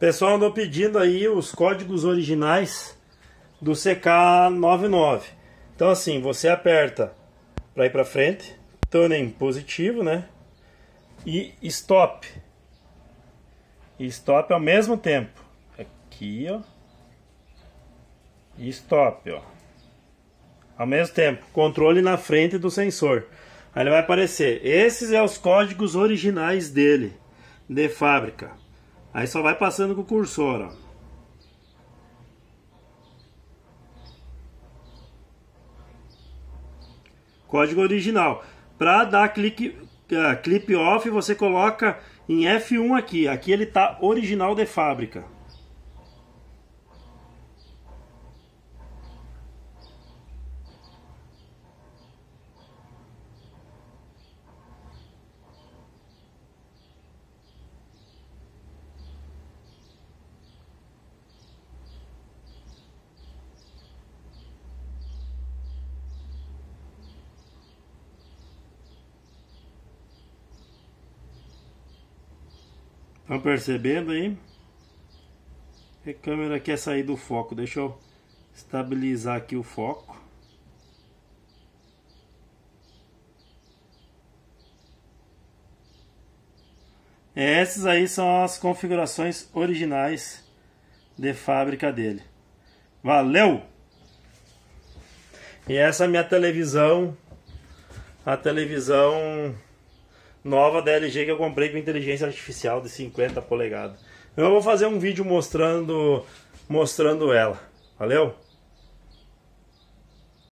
Pessoal andou pedindo aí os códigos originais do CK99. Então assim, você aperta para ir para frente, tuning positivo, né? E stop. E stop ao mesmo tempo. Aqui, ó. E stop, ó. Ao mesmo tempo, controle na frente do sensor. Aí ele vai aparecer. Esses são é os códigos originais dele, de fábrica. Aí só vai passando com o cursor, ó. Código original. Para dar clique, uh, clip off, você coloca em F1 aqui. Aqui ele tá original de fábrica. Estão percebendo aí? A câmera quer sair do foco. Deixa eu estabilizar aqui o foco. É, Essas aí são as configurações originais de fábrica dele. Valeu! E essa é a minha televisão. A televisão nova da LG que eu comprei com inteligência artificial de 50 polegadas. Então, eu vou fazer um vídeo mostrando, mostrando ela. Valeu?